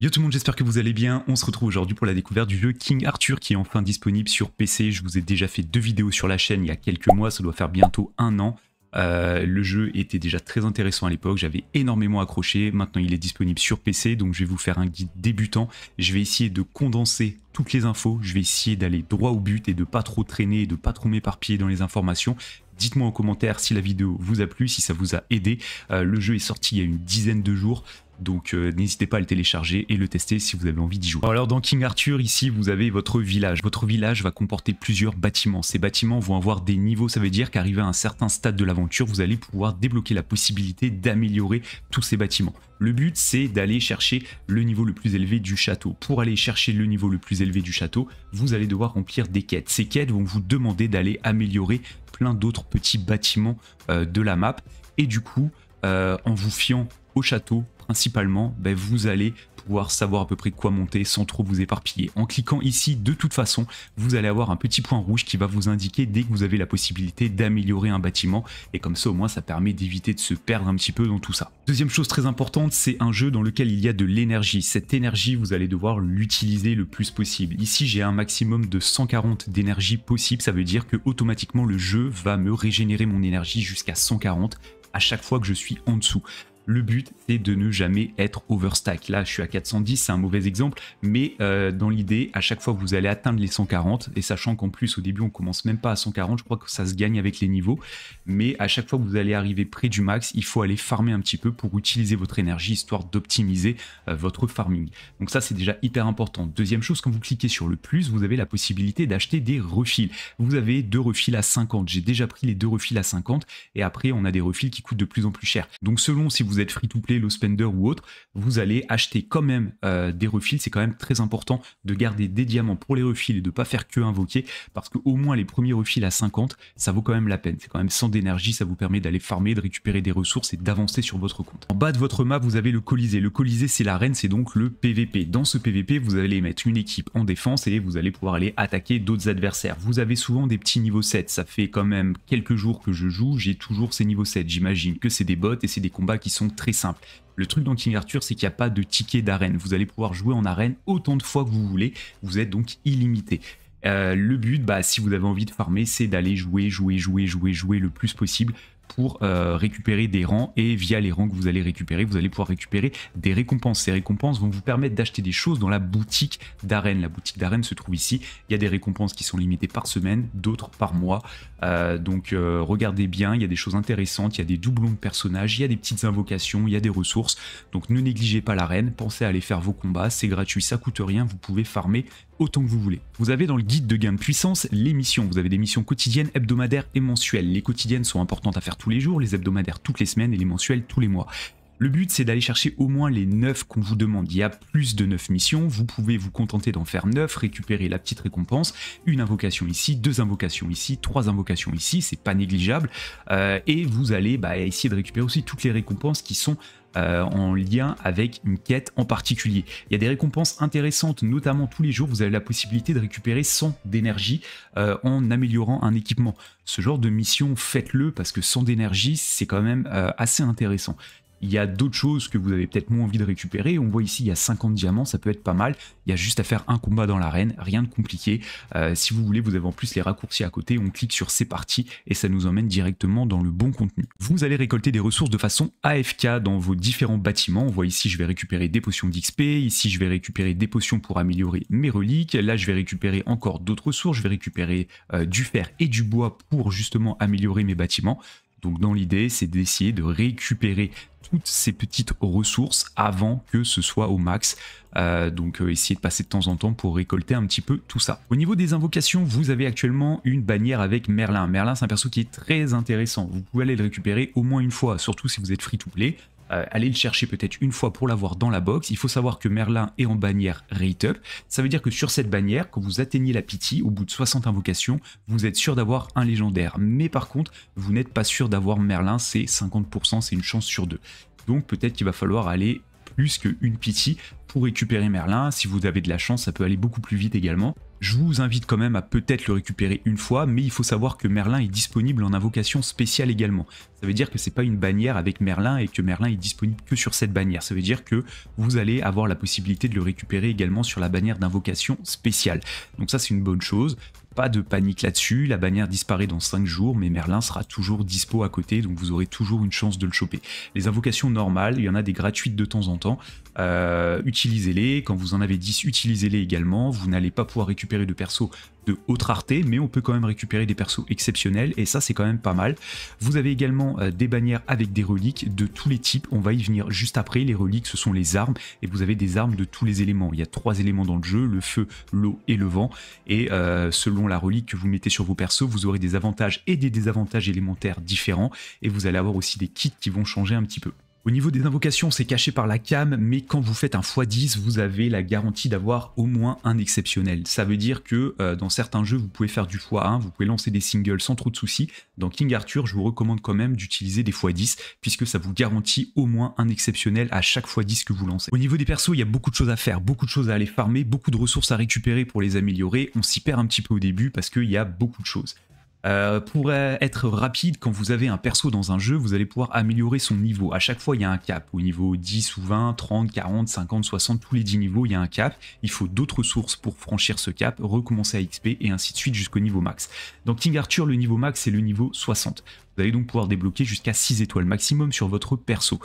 Yo tout le monde, j'espère que vous allez bien. On se retrouve aujourd'hui pour la découverte du jeu King Arthur qui est enfin disponible sur PC. Je vous ai déjà fait deux vidéos sur la chaîne il y a quelques mois, ça doit faire bientôt un an. Euh, le jeu était déjà très intéressant à l'époque, j'avais énormément accroché. Maintenant, il est disponible sur PC, donc je vais vous faire un guide débutant. Je vais essayer de condenser toutes les infos, je vais essayer d'aller droit au but et de pas trop traîner et de pas trop m'éparpiller dans les informations. Dites-moi en commentaire si la vidéo vous a plu, si ça vous a aidé. Euh, le jeu est sorti il y a une dizaine de jours. Donc euh, n'hésitez pas à le télécharger et le tester si vous avez envie d'y jouer. Alors dans King Arthur, ici vous avez votre village. Votre village va comporter plusieurs bâtiments. Ces bâtiments vont avoir des niveaux, ça veut dire qu'arrivé à un certain stade de l'aventure, vous allez pouvoir débloquer la possibilité d'améliorer tous ces bâtiments. Le but c'est d'aller chercher le niveau le plus élevé du château. Pour aller chercher le niveau le plus élevé du château, vous allez devoir remplir des quêtes. Ces quêtes vont vous demander d'aller améliorer plein d'autres petits bâtiments euh, de la map. Et du coup, euh, en vous fiant au château, principalement, ben, vous allez pouvoir savoir à peu près quoi monter sans trop vous éparpiller. En cliquant ici, de toute façon, vous allez avoir un petit point rouge qui va vous indiquer dès que vous avez la possibilité d'améliorer un bâtiment et comme ça au moins ça permet d'éviter de se perdre un petit peu dans tout ça. Deuxième chose très importante, c'est un jeu dans lequel il y a de l'énergie. Cette énergie, vous allez devoir l'utiliser le plus possible. Ici, j'ai un maximum de 140 d'énergie possible, ça veut dire que automatiquement le jeu va me régénérer mon énergie jusqu'à 140 à chaque fois que je suis en dessous. Le but, c'est de ne jamais être overstack. Là, je suis à 410, c'est un mauvais exemple, mais euh, dans l'idée, à chaque fois que vous allez atteindre les 140, et sachant qu'en plus, au début, on commence même pas à 140, je crois que ça se gagne avec les niveaux, mais à chaque fois que vous allez arriver près du max, il faut aller farmer un petit peu pour utiliser votre énergie, histoire d'optimiser euh, votre farming. Donc ça, c'est déjà hyper important. Deuxième chose, quand vous cliquez sur le plus, vous avez la possibilité d'acheter des refils. Vous avez deux refils à 50. J'ai déjà pris les deux refils à 50, et après, on a des refils qui coûtent de plus en plus cher. Donc selon si vous vous êtes free to play, low spender ou autre, vous allez acheter quand même euh, des refils. C'est quand même très important de garder des diamants pour les refils et de pas faire que invoquer parce qu'au moins les premiers refils à 50, ça vaut quand même la peine. C'est quand même 100 d'énergie, ça vous permet d'aller farmer, de récupérer des ressources et d'avancer sur votre compte. En bas de votre map, vous avez le Colisée. Le Colisée, c'est l'arène, c'est donc le PVP. Dans ce PVP, vous allez mettre une équipe en défense et vous allez pouvoir aller attaquer d'autres adversaires. Vous avez souvent des petits niveaux 7. Ça fait quand même quelques jours que je joue, j'ai toujours ces niveaux 7. J'imagine que c'est des bots et c'est des combats qui sont très simple. Le truc dans King Arthur, c'est qu'il n'y a pas de ticket d'arène. Vous allez pouvoir jouer en arène autant de fois que vous voulez. Vous êtes donc illimité. Euh, le but, bah, si vous avez envie de farmer, c'est d'aller jouer, jouer, jouer, jouer, jouer le plus possible pour euh, récupérer des rangs et via les rangs que vous allez récupérer, vous allez pouvoir récupérer des récompenses. Ces récompenses vont vous permettre d'acheter des choses dans la boutique d'arène. La boutique d'arène se trouve ici. Il y a des récompenses qui sont limitées par semaine, d'autres par mois. Euh, donc euh, regardez bien, il y a des choses intéressantes, il y a des doublons de personnages, il y a des petites invocations, il y a des ressources. Donc ne négligez pas l'arène, pensez à aller faire vos combats, c'est gratuit, ça coûte rien, vous pouvez farmer autant que vous voulez. Vous avez dans le guide de gain de puissance les missions. Vous avez des missions quotidiennes, hebdomadaires et mensuelles. Les quotidiennes sont importantes à faire tous les jours, les hebdomadaires toutes les semaines et les mensuels tous les mois. Le but, c'est d'aller chercher au moins les 9 qu'on vous demande. Il y a plus de 9 missions, vous pouvez vous contenter d'en faire 9, récupérer la petite récompense, une invocation ici, deux invocations ici, trois invocations ici, c'est pas négligeable, euh, et vous allez bah, essayer de récupérer aussi toutes les récompenses qui sont euh, en lien avec une quête en particulier. Il y a des récompenses intéressantes, notamment tous les jours, vous avez la possibilité de récupérer 100 d'énergie euh, en améliorant un équipement. Ce genre de mission, faites-le parce que 100 d'énergie, c'est quand même euh, assez intéressant il y a d'autres choses que vous avez peut-être moins envie de récupérer. On voit ici, il y a 50 diamants, ça peut être pas mal. Il y a juste à faire un combat dans l'arène, rien de compliqué. Euh, si vous voulez, vous avez en plus les raccourcis à côté, on clique sur ces parties et ça nous emmène directement dans le bon contenu. Vous allez récolter des ressources de façon AFK dans vos différents bâtiments. On voit ici, je vais récupérer des potions d'XP, ici je vais récupérer des potions pour améliorer mes reliques, là je vais récupérer encore d'autres ressources, je vais récupérer euh, du fer et du bois pour justement améliorer mes bâtiments. Donc dans l'idée, c'est d'essayer de récupérer toutes ces petites ressources avant que ce soit au max. Euh, donc euh, essayer de passer de temps en temps pour récolter un petit peu tout ça. Au niveau des invocations, vous avez actuellement une bannière avec Merlin. Merlin, c'est un perso qui est très intéressant. Vous pouvez aller le récupérer au moins une fois, surtout si vous êtes free to play. Euh, Allez le chercher peut-être une fois pour l'avoir dans la box. Il faut savoir que Merlin est en bannière rate up. Ça veut dire que sur cette bannière, quand vous atteignez la pitié, au bout de 60 invocations, vous êtes sûr d'avoir un légendaire. Mais par contre, vous n'êtes pas sûr d'avoir Merlin, c'est 50%, c'est une chance sur deux. Donc peut-être qu'il va falloir aller plus qu'une pitié pour récupérer Merlin. Si vous avez de la chance, ça peut aller beaucoup plus vite également. Je vous invite quand même à peut-être le récupérer une fois, mais il faut savoir que Merlin est disponible en invocation spéciale également. Ça veut dire que c'est pas une bannière avec Merlin et que Merlin est disponible que sur cette bannière. Ça veut dire que vous allez avoir la possibilité de le récupérer également sur la bannière d'invocation spéciale. Donc ça c'est une bonne chose. Pas de panique là-dessus, la bannière disparaît dans 5 jours, mais Merlin sera toujours dispo à côté, donc vous aurez toujours une chance de le choper. Les invocations normales, il y en a des gratuites de temps en temps, euh, utilisez-les, quand vous en avez 10, utilisez-les également, vous n'allez pas pouvoir récupérer de perso de haute rareté, mais on peut quand même récupérer des persos exceptionnels, et ça c'est quand même pas mal. Vous avez également euh, des bannières avec des reliques de tous les types, on va y venir juste après, les reliques ce sont les armes, et vous avez des armes de tous les éléments. Il y a trois éléments dans le jeu, le feu, l'eau et le vent, et euh, selon la relique que vous mettez sur vos persos, vous aurez des avantages et des désavantages élémentaires différents, et vous allez avoir aussi des kits qui vont changer un petit peu. Au niveau des invocations, c'est caché par la cam, mais quand vous faites un x10, vous avez la garantie d'avoir au moins un exceptionnel. Ça veut dire que euh, dans certains jeux, vous pouvez faire du x1, vous pouvez lancer des singles sans trop de soucis. Dans King Arthur, je vous recommande quand même d'utiliser des x10, puisque ça vous garantit au moins un exceptionnel à chaque x10 que vous lancez. Au niveau des persos, il y a beaucoup de choses à faire, beaucoup de choses à aller farmer, beaucoup de ressources à récupérer pour les améliorer. On s'y perd un petit peu au début parce qu'il y a beaucoup de choses. Euh, pour être rapide, quand vous avez un perso dans un jeu, vous allez pouvoir améliorer son niveau. À chaque fois, il y a un cap. Au niveau 10 ou 20, 30, 40, 50, 60, tous les 10 niveaux, il y a un cap. Il faut d'autres sources pour franchir ce cap, recommencer à XP et ainsi de suite jusqu'au niveau max. Dans King Arthur, le niveau max, est le niveau 60. Vous allez donc pouvoir débloquer jusqu'à 6 étoiles maximum sur votre perso.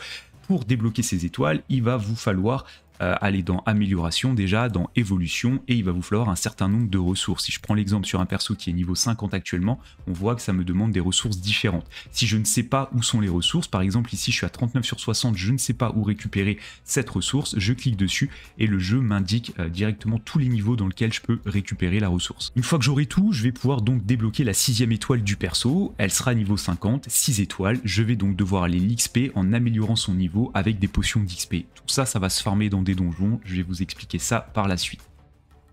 Pour débloquer ces étoiles, il va vous falloir euh, aller dans amélioration déjà, dans évolution, et il va vous falloir un certain nombre de ressources. Si je prends l'exemple sur un perso qui est niveau 50 actuellement, on voit que ça me demande des ressources différentes. Si je ne sais pas où sont les ressources, par exemple ici je suis à 39 sur 60, je ne sais pas où récupérer cette ressource, je clique dessus et le jeu m'indique euh, directement tous les niveaux dans lesquels je peux récupérer la ressource. Une fois que j'aurai tout, je vais pouvoir donc débloquer la sixième étoile du perso, elle sera niveau 50, 6 étoiles, je vais donc devoir aller l'XP en améliorant son niveau avec des potions d'XP. Tout ça, ça va se former dans des donjon donjons, je vais vous expliquer ça par la suite.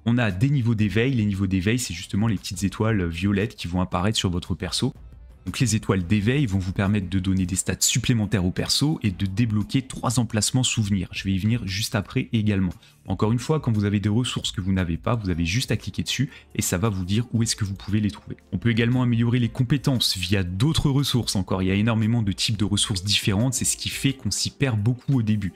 On a des niveaux d'éveil, les niveaux d'éveil c'est justement les petites étoiles violettes qui vont apparaître sur votre perso. Donc les étoiles d'éveil vont vous permettre de donner des stats supplémentaires au perso et de débloquer trois emplacements souvenirs. Je vais y venir juste après également. Encore une fois, quand vous avez des ressources que vous n'avez pas, vous avez juste à cliquer dessus et ça va vous dire où est-ce que vous pouvez les trouver. On peut également améliorer les compétences via d'autres ressources encore. Il y a énormément de types de ressources différentes, c'est ce qui fait qu'on s'y perd beaucoup au début.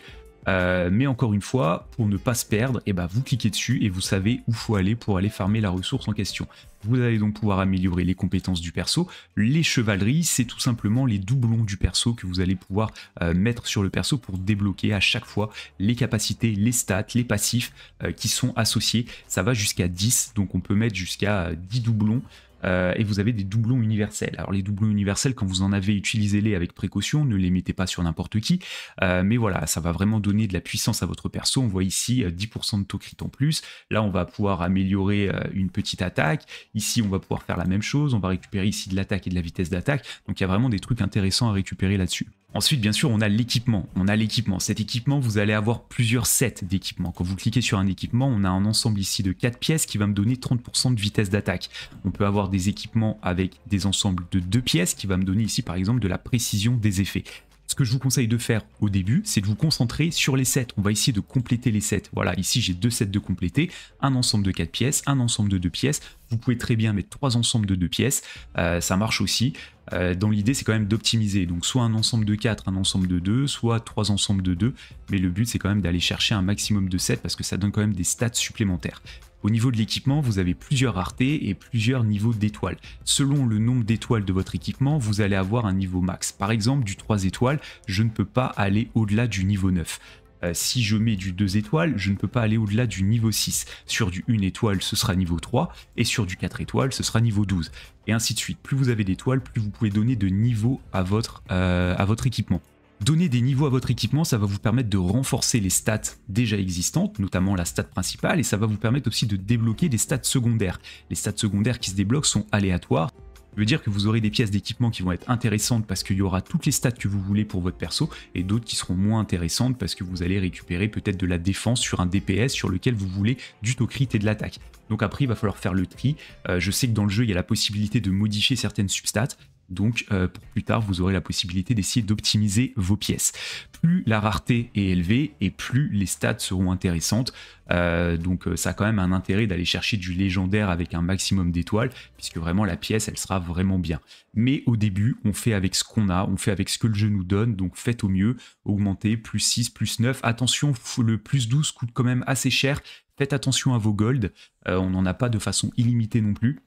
Euh, mais encore une fois, pour ne pas se perdre, et eh ben, vous cliquez dessus et vous savez où faut aller pour aller farmer la ressource en question. Vous allez donc pouvoir améliorer les compétences du perso. Les chevaleries, c'est tout simplement les doublons du perso que vous allez pouvoir euh, mettre sur le perso pour débloquer à chaque fois les capacités, les stats, les passifs euh, qui sont associés. Ça va jusqu'à 10, donc on peut mettre jusqu'à 10 doublons euh, et vous avez des doublons universels. Alors les doublons universels, quand vous en avez, utilisez-les avec précaution, ne les mettez pas sur n'importe qui, euh, mais voilà, ça va vraiment donner de la puissance à votre perso. On voit ici 10% euh, de taux crit en plus, là on va pouvoir améliorer une petite attaque, ici on va pouvoir faire la même chose, on va récupérer ici de l'attaque et de la vitesse d'attaque, donc il y a vraiment des trucs intéressants à récupérer là-dessus. Ensuite, bien sûr, on a l'équipement. On a l'équipement. Cet équipement, vous allez avoir plusieurs sets d'équipements. Quand vous cliquez sur un équipement, on a un ensemble ici de 4 pièces qui va me donner 30% de vitesse d'attaque. On peut avoir des équipements avec des ensembles de 2 pièces qui va me donner ici, par exemple, de la précision des effets. Ce que je vous conseille de faire au début, c'est de vous concentrer sur les sets. On va essayer de compléter les sets. Voilà, ici j'ai deux sets de compléter, un ensemble de quatre pièces, un ensemble de deux pièces. Vous pouvez très bien mettre trois ensembles de deux pièces, euh, ça marche aussi. Euh, dans l'idée, c'est quand même d'optimiser. Donc soit un ensemble de 4, un ensemble de 2, soit trois ensembles de 2. Mais le but, c'est quand même d'aller chercher un maximum de 7 parce que ça donne quand même des stats supplémentaires. Au niveau de l'équipement, vous avez plusieurs raretés et plusieurs niveaux d'étoiles. Selon le nombre d'étoiles de votre équipement, vous allez avoir un niveau max. Par exemple, du 3 étoiles, je ne peux pas aller au-delà du niveau 9. Euh, si je mets du 2 étoiles, je ne peux pas aller au-delà du niveau 6. Sur du 1 étoile, ce sera niveau 3, et sur du 4 étoiles, ce sera niveau 12. Et ainsi de suite. Plus vous avez d'étoiles, plus vous pouvez donner de niveau à votre, euh, à votre équipement. Donner des niveaux à votre équipement, ça va vous permettre de renforcer les stats déjà existantes, notamment la stat principale, et ça va vous permettre aussi de débloquer des stats secondaires. Les stats secondaires qui se débloquent sont aléatoires, ça veut dire que vous aurez des pièces d'équipement qui vont être intéressantes parce qu'il y aura toutes les stats que vous voulez pour votre perso et d'autres qui seront moins intéressantes parce que vous allez récupérer peut-être de la défense sur un DPS sur lequel vous voulez du taux et de l'attaque. Donc après, il va falloir faire le tri. Euh, je sais que dans le jeu, il y a la possibilité de modifier certaines substats. Donc euh, pour plus tard, vous aurez la possibilité d'essayer d'optimiser vos pièces. Plus la rareté est élevée et plus les stats seront intéressantes. Euh, donc euh, ça a quand même un intérêt d'aller chercher du légendaire avec un maximum d'étoiles, puisque vraiment la pièce, elle sera vraiment bien. Mais au début, on fait avec ce qu'on a, on fait avec ce que le jeu nous donne, donc faites au mieux, augmentez, plus 6, plus 9. Attention, le plus 12 coûte quand même assez cher, faites attention à vos golds, on n'en a pas de façon illimitée non plus.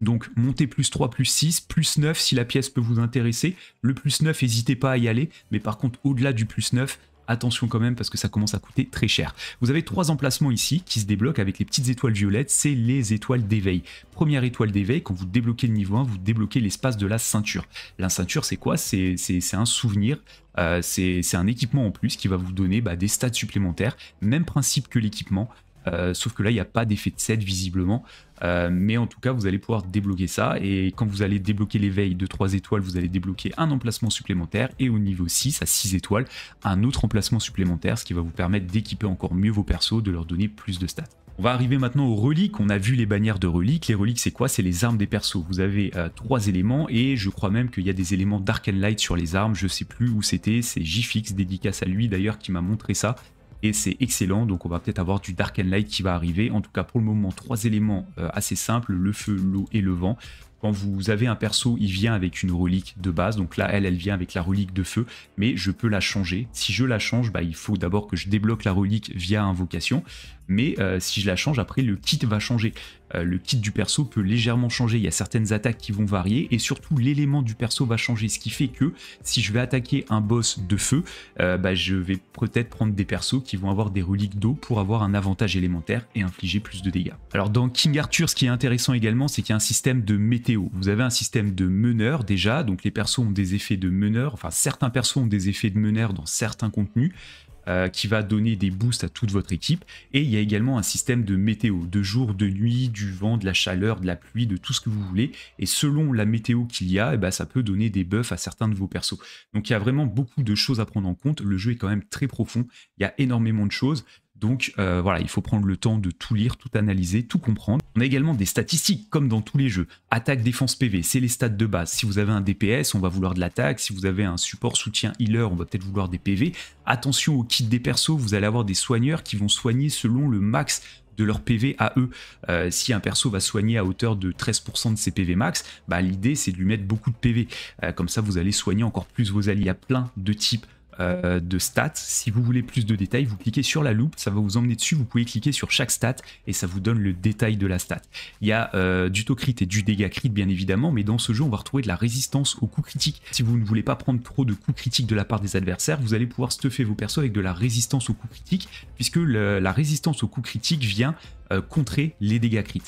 Donc montez plus 3, plus 6, plus 9 si la pièce peut vous intéresser. Le plus 9, n'hésitez pas à y aller, mais par contre au-delà du plus 9, attention quand même parce que ça commence à coûter très cher. Vous avez trois emplacements ici qui se débloquent avec les petites étoiles violettes, c'est les étoiles d'éveil. Première étoile d'éveil, quand vous débloquez le niveau 1, vous débloquez l'espace de la ceinture. La ceinture c'est quoi C'est un souvenir, euh, c'est un équipement en plus qui va vous donner bah, des stats supplémentaires, même principe que l'équipement, euh, sauf que là, il n'y a pas d'effet de 7 visiblement. Euh, mais en tout cas, vous allez pouvoir débloquer ça. Et quand vous allez débloquer l'éveil de 3 étoiles, vous allez débloquer un emplacement supplémentaire. Et au niveau 6, à 6 étoiles, un autre emplacement supplémentaire, ce qui va vous permettre d'équiper encore mieux vos persos, de leur donner plus de stats. On va arriver maintenant aux reliques. On a vu les bannières de reliques. Les reliques, c'est quoi C'est les armes des persos. Vous avez 3 euh, trois éléments et je crois même qu'il y a des éléments Dark and Light sur les armes. Je sais plus où c'était. C'est JFix, dédicace à lui d'ailleurs, qui m'a montré ça et c'est excellent. Donc on va peut-être avoir du Dark and Light qui va arriver. En tout cas pour le moment, trois éléments euh, assez simples, le feu, l'eau et le vent. Quand vous avez un perso, il vient avec une relique de base. Donc là, elle, elle vient avec la relique de feu, mais je peux la changer. Si je la change, bah, il faut d'abord que je débloque la relique via invocation mais euh, si je la change, après le kit va changer. Euh, le kit du perso peut légèrement changer, il y a certaines attaques qui vont varier, et surtout l'élément du perso va changer, ce qui fait que si je vais attaquer un boss de feu, euh, bah, je vais peut-être prendre des persos qui vont avoir des reliques d'eau pour avoir un avantage élémentaire et infliger plus de dégâts. Alors dans King Arthur, ce qui est intéressant également, c'est qu'il y a un système de météo. Vous avez un système de meneur déjà, donc les persos ont des effets de meneur, enfin certains persos ont des effets de meneur dans certains contenus, euh, qui va donner des boosts à toute votre équipe. Et il y a également un système de météo, de jour, de nuit, du vent, de la chaleur, de la pluie, de tout ce que vous voulez. Et selon la météo qu'il y a, et eh ben, ça peut donner des buffs à certains de vos persos. Donc il y a vraiment beaucoup de choses à prendre en compte. Le jeu est quand même très profond. Il y a énormément de choses. Donc euh, voilà, il faut prendre le temps de tout lire, tout analyser, tout comprendre. On a également des statistiques, comme dans tous les jeux. Attaque, défense, PV, c'est les stats de base. Si vous avez un DPS, on va vouloir de l'attaque. Si vous avez un support, soutien, healer, on va peut-être vouloir des PV. Attention au kit des persos, vous allez avoir des soigneurs qui vont soigner selon le max de leur PV à eux. Euh, si un perso va soigner à hauteur de 13% de ses PV max, bah, l'idée c'est de lui mettre beaucoup de PV. Euh, comme ça vous allez soigner encore plus vos alliés. à plein de types euh, de stats. Si vous voulez plus de détails, vous cliquez sur la loupe, ça va vous emmener dessus, vous pouvez cliquer sur chaque stat et ça vous donne le détail de la stat. Il y a euh, du taux et du dégât crit bien évidemment, mais dans ce jeu on va retrouver de la résistance aux coups critiques. Si vous ne voulez pas prendre trop de coups critiques de la part des adversaires, vous allez pouvoir stuffer vos persos avec de la résistance aux coups critiques, puisque la résistance aux coups critiques vient euh, contrer les dégâts crit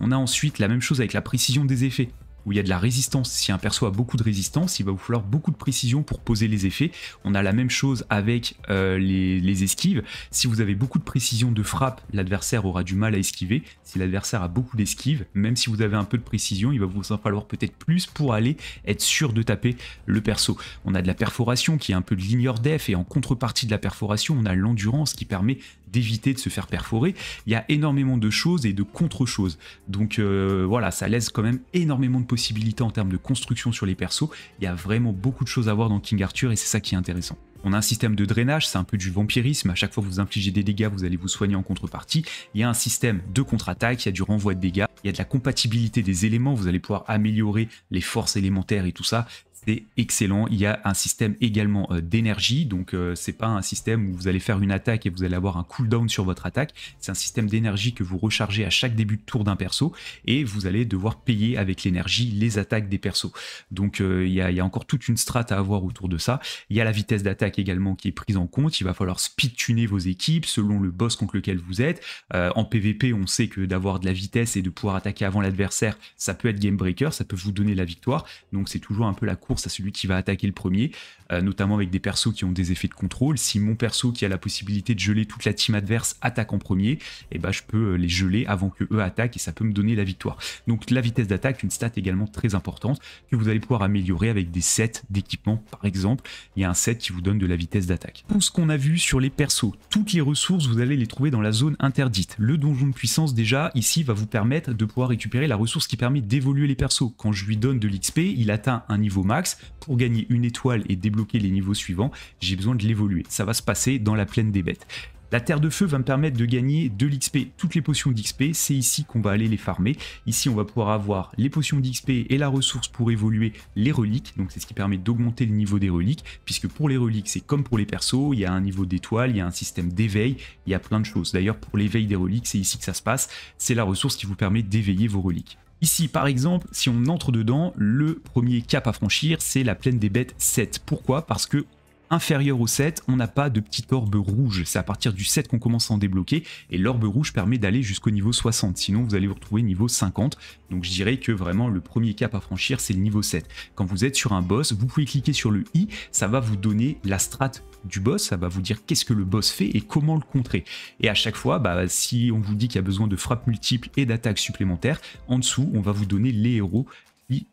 On a ensuite la même chose avec la précision des effets où il y a de la résistance. Si un perso a beaucoup de résistance, il va vous falloir beaucoup de précision pour poser les effets. On a la même chose avec euh, les, esquives. Si vous avez beaucoup de précision de frappe, l'adversaire aura du mal à esquiver. Si l'adversaire a beaucoup d'esquives, même si vous avez un peu de précision, il va vous en falloir peut-être plus pour aller être sûr de taper le perso. On a de la perforation qui est un peu de l'ignore def et en contrepartie de la perforation, on a l'endurance qui permet d'éviter de se faire perforer. Il y a énormément de choses et de contre-choses. Donc euh, voilà, ça laisse quand même énormément de possibilités en termes de construction sur les persos. Il y a vraiment beaucoup de choses à voir dans King Arthur et c'est ça qui est intéressant. On a un système de drainage, c'est un peu du vampirisme, à chaque fois que vous infligez des dégâts, vous allez vous soigner en contrepartie. Il y a un système de contre-attaque, il y a du renvoi de dégâts, il y a de la compatibilité des éléments, vous allez pouvoir améliorer les forces élémentaires et tout ça. C'est excellent. Il y a un système également euh, d'énergie, donc euh, c'est pas un système où vous allez faire une attaque et vous allez avoir un cooldown sur votre attaque. C'est un système d'énergie que vous rechargez à chaque début de tour d'un perso et vous allez devoir payer avec l'énergie les attaques des persos. Donc euh, il y, a, encore toute une strate à avoir autour de ça. Il y a la vitesse d'attaque également qui est prise en compte. Il va falloir speed tuner vos équipes selon le boss contre lequel vous êtes. en PvP, on sait que d'avoir de la vitesse et de pouvoir attaquer avant l'adversaire, ça peut être game breaker, ça peut vous donner la victoire. Donc c'est toujours un peu la à celui qui va attaquer le premier, euh, notamment avec des persos qui ont des effets de contrôle. Si mon perso qui a la possibilité de geler toute la team adverse attaque en premier, et eh ben, je peux euh, les geler avant que eux attaquent et ça peut me donner la victoire. Donc la vitesse d'attaque, une stat également très importante que vous allez pouvoir améliorer avec des sets d'équipement par exemple. Il y a un set qui vous donne de la vitesse d'attaque. Tout ce qu'on a vu sur les persos, toutes les ressources, vous allez les trouver dans la zone interdite. Le donjon de puissance déjà ici va vous permettre de pouvoir récupérer la ressource qui permet d'évoluer les persos. Quand je lui donne de l'XP, il atteint un niveau max pour gagner une étoile et débloquer les niveaux suivants, j'ai besoin de l'évoluer. Ça va se passer dans la plaine des bêtes. La Terre de Feu va me permettre de gagner de l'XP. Toutes les potions d'XP, c'est ici qu'on va aller les farmer. Ici, on va pouvoir avoir les potions d'XP et la ressource pour évoluer les reliques. Donc, c'est ce qui permet d'augmenter le niveau des reliques, puisque pour les reliques, c'est comme pour les persos, il y a un niveau d'étoile, il y a un système d'éveil, il y a plein de choses. D'ailleurs, pour l'éveil des reliques, c'est ici que ça se passe. C'est la ressource qui vous permet d'éveiller vos reliques. Ici, par exemple, si on entre dedans, le premier cap à franchir, c'est la plaine des bêtes 7. Pourquoi Parce que inférieur au 7, on n'a pas de petite orbe rouge. C'est à partir du 7 qu'on commence à en débloquer et l'orbe rouge permet d'aller jusqu'au niveau 60. Sinon, vous allez vous retrouver niveau 50. Donc je dirais que vraiment le premier cap à franchir, c'est le niveau 7. Quand vous êtes sur un boss, vous pouvez cliquer sur le i, ça va vous donner la strate du boss, ça va vous dire qu'est-ce que le boss fait et comment le contrer. Et à chaque fois, bah, si on vous dit qu'il y a besoin de frappes multiples et d'attaques supplémentaires, en dessous, on va vous donner les héros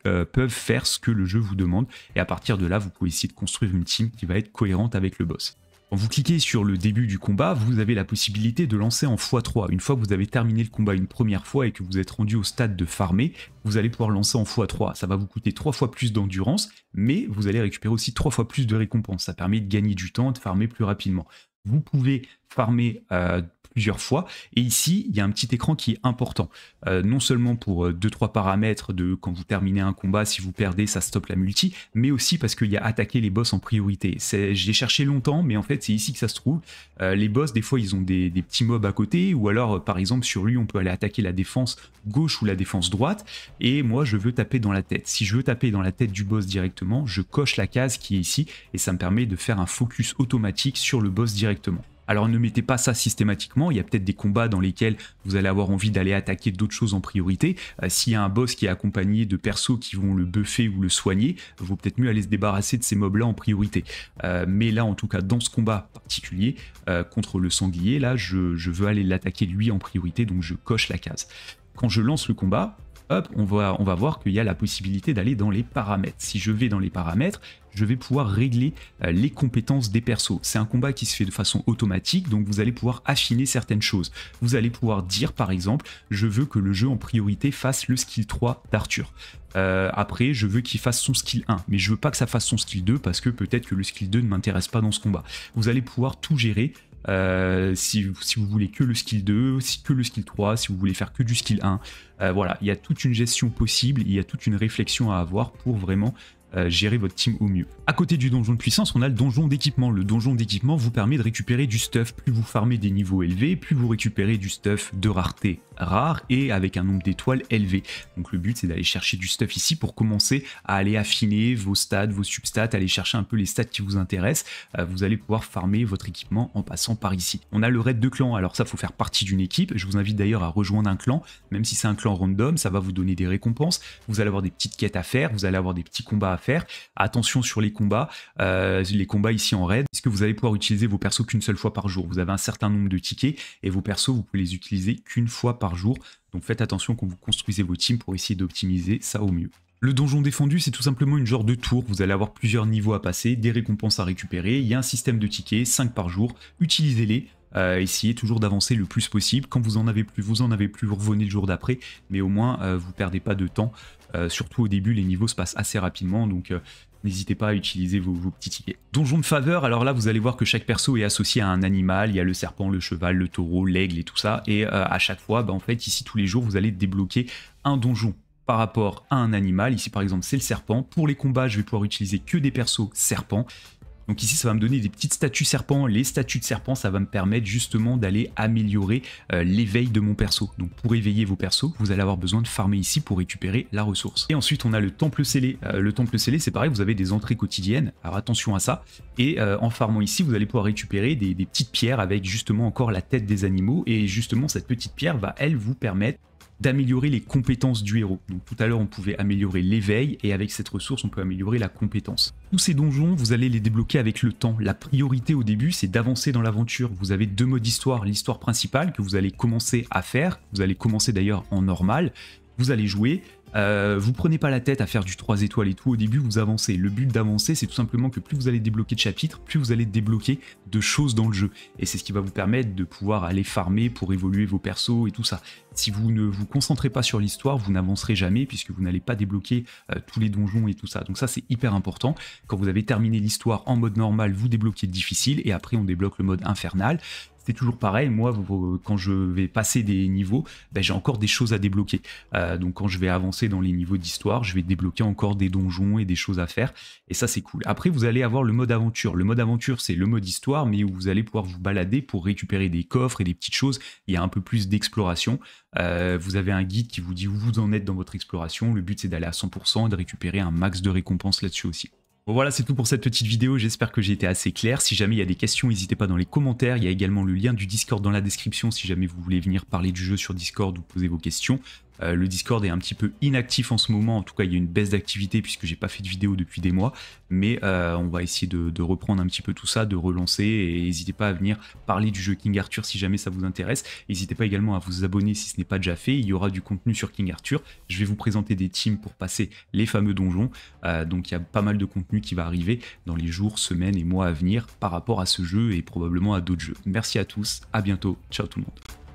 euh, peuvent faire ce que le jeu vous demande. Et à partir de là, vous pouvez essayer de construire une team qui va être cohérente avec le boss. Quand vous cliquez sur le début du combat, vous avez la possibilité de lancer en x3. Une fois que vous avez terminé le combat une première fois et que vous êtes rendu au stade de farmer, vous allez pouvoir lancer en x3. Ça va vous coûter trois fois plus d'endurance, mais vous allez récupérer aussi trois fois plus de récompenses. Ça permet de gagner du temps, de farmer plus rapidement. Vous pouvez farmer euh, plusieurs fois. Et ici, il y a un petit écran qui est important, euh, non seulement pour euh, deux trois paramètres de quand vous terminez un combat, si vous perdez, ça stoppe la multi, mais aussi parce qu'il y a attaquer les boss en priorité. c'est J'ai cherché longtemps, mais en fait, c'est ici que ça se trouve. Euh, les boss, des fois, ils ont des, des, petits mobs à côté, ou alors, par exemple, sur lui, on peut aller attaquer la défense gauche ou la défense droite, et moi, je veux taper dans la tête. Si je veux taper dans la tête du boss directement, je coche la case qui est ici, et ça me permet de faire un focus automatique sur le boss directement. Alors ne mettez pas ça systématiquement, il y a peut-être des combats dans lesquels vous allez avoir envie d'aller attaquer d'autres choses en priorité. Euh, s'il y a un boss qui est accompagné de persos qui vont le buffer ou le soigner, vaut peut-être mieux aller se débarrasser de ces mobs-là en priorité. Euh, mais là, en tout cas, dans ce combat particulier, euh, contre le sanglier, là, je veux aller l'attaquer lui en priorité, donc je coche la case. Quand je lance le combat, hop, on va, on va voir qu'il y a la possibilité d'aller dans les paramètres. Si je vais dans les paramètres, je vais pouvoir régler euh, les compétences des persos. C'est un combat qui se fait de façon automatique, donc vous allez pouvoir affiner certaines choses. Vous allez pouvoir dire par exemple, je veux que le jeu en priorité fasse le skill 3 d'Arthur. Euh, après, je veux qu'il fasse son skill 1, mais je veux pas que ça fasse son skill 2 parce que peut-être que le skill 2 ne m'intéresse pas dans ce combat. Vous allez pouvoir tout gérer euh, si, vous voulez que le skill 2, si, que le skill 3, si vous voulez faire que du skill 1, euh, voilà, il y a toute une gestion possible, il y a toute une réflexion à avoir pour vraiment euh, gérer votre team au mieux. À côté du donjon de puissance, on a le donjon d'équipement. Le donjon d'équipement vous permet de récupérer du stuff. Plus vous farmez des niveaux élevés, plus vous récupérez du stuff de rareté rare et avec un nombre d'étoiles élevé. Donc le but c'est d'aller chercher du stuff ici pour commencer à aller affiner vos stats, vos substats, aller chercher un peu les stats qui vous intéressent. Euh, vous allez pouvoir farmer votre équipement en passant par ici. On a le raid de clan, alors ça faut faire partie d'une équipe. Je vous invite d'ailleurs à rejoindre un clan, même si c'est un clan random, ça va vous donner des récompenses. Vous allez avoir des petites quêtes à faire, vous allez avoir des petits combats à faire Attention sur les combats, euh, les combats ici en raid, est-ce que vous allez pouvoir utiliser vos persos qu'une seule fois par jour Vous avez un certain nombre de tickets et vos persos, vous pouvez les utiliser qu'une fois par jour. Donc faites attention quand vous construisez vos teams pour essayer d'optimiser ça au mieux. Le donjon défendu, c'est tout simplement une genre de tour, vous allez avoir plusieurs niveaux à passer, des récompenses à récupérer, il y a un système de tickets, 5 par jour, utilisez-les, euh, essayez toujours d'avancer le plus possible. Quand vous en avez plus, vous en avez plus, vous revenez le jour d'après, mais au moins euh, vous perdez pas de temps. Euh, surtout au début, les niveaux se passent assez rapidement, donc n'hésitez pas à utiliser vos, petits tickets. Donjon de faveur, alors là vous allez voir que chaque perso est associé à un animal, il y a le serpent, le cheval, le taureau, l'aigle et tout ça, et à chaque fois, bah, en fait ici tous les jours vous allez débloquer un donjon par rapport à un animal, ici par exemple c'est le serpent, pour les combats je vais pouvoir utiliser que des persos serpents, donc ici, ça va me donner des petites statues serpents. Les statues de serpents, ça va me permettre justement d'aller améliorer euh, l'éveil de mon perso. Donc pour éveiller vos persos, vous allez avoir besoin de farmer ici pour récupérer la ressource. Et ensuite, on a le temple scellé. Euh, le temple scellé, c'est pareil, vous avez des entrées quotidiennes. Alors attention à ça. Et euh, en farmant ici, vous allez pouvoir récupérer des petites pierres avec justement encore la tête des animaux. Et justement, cette petite pierre va, elle, vous permettre d'améliorer les compétences du héros. Donc tout à l'heure on pouvait améliorer l'éveil et avec cette ressource on peut améliorer la compétence. Tous ces donjons vous allez les débloquer avec le temps. La priorité au début c'est d'avancer dans l'aventure. Vous avez deux modes d'histoire, l'histoire principale que vous allez commencer à faire, vous allez commencer d'ailleurs en normal, vous allez jouer euh, vous prenez pas la tête à faire du 3 étoiles et tout, au début vous avancez. Le but d'avancer, c'est tout simplement que plus vous allez débloquer de chapitres, plus vous allez débloquer de choses dans le jeu. Et c'est ce qui va vous permettre de pouvoir aller farmer pour évoluer vos persos et tout ça. Si vous ne vous concentrez pas sur l'histoire, vous n'avancerez jamais puisque vous n'allez pas débloquer euh, tous les donjons et tout ça. Donc ça c'est hyper important. Quand vous avez terminé l'histoire en mode normal, vous débloquez le difficile et après on débloque le mode infernal toujours pareil. Moi, euh, quand je vais passer des niveaux, ben, j'ai encore des choses à débloquer. Euh, donc, quand je vais avancer dans les niveaux d'histoire, je vais débloquer encore des donjons et des choses à faire. Et ça, c'est cool. Après, vous allez avoir le mode aventure. Le mode aventure, c'est le mode histoire, mais où vous allez pouvoir vous balader pour récupérer des coffres et des petites choses. Il y a un peu plus d'exploration. Euh, vous avez un guide qui vous dit où vous en êtes dans votre exploration. Le but, c'est d'aller à 100% et de récupérer un max de récompenses là-dessus aussi. Bon voilà, c'est tout pour cette petite vidéo, j'espère que j'ai été assez clair. Si jamais il y a des questions, n'hésitez pas dans les commentaires, il y a également le lien du Discord dans la description si jamais vous voulez venir parler du jeu sur Discord ou poser vos questions. Euh, le Discord est un petit peu inactif en ce moment. En tout cas, il y a une baisse d'activité puisque j'ai pas fait de vidéo depuis des mois. Mais euh, on va essayer de, reprendre un petit peu tout ça, de relancer. Et n'hésitez pas à venir parler du jeu King Arthur si jamais ça vous intéresse. N'hésitez pas également à vous abonner si ce n'est pas déjà fait. Il y aura du contenu sur King Arthur. Je vais vous présenter des teams pour passer les fameux donjons. Euh, donc il y a pas mal de contenu qui va arriver dans les jours, semaines et mois à venir par rapport à ce jeu et probablement à d'autres jeux. Merci à tous. À bientôt. Ciao tout le monde.